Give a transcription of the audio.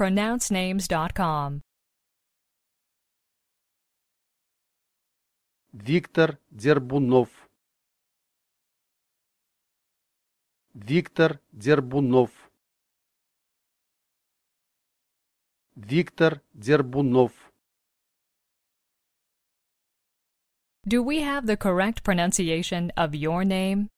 pronouncenames.com. Виктор Дербунов Виктор Дербунов Виктор Дербунов Do we have the correct pronunciation of your name?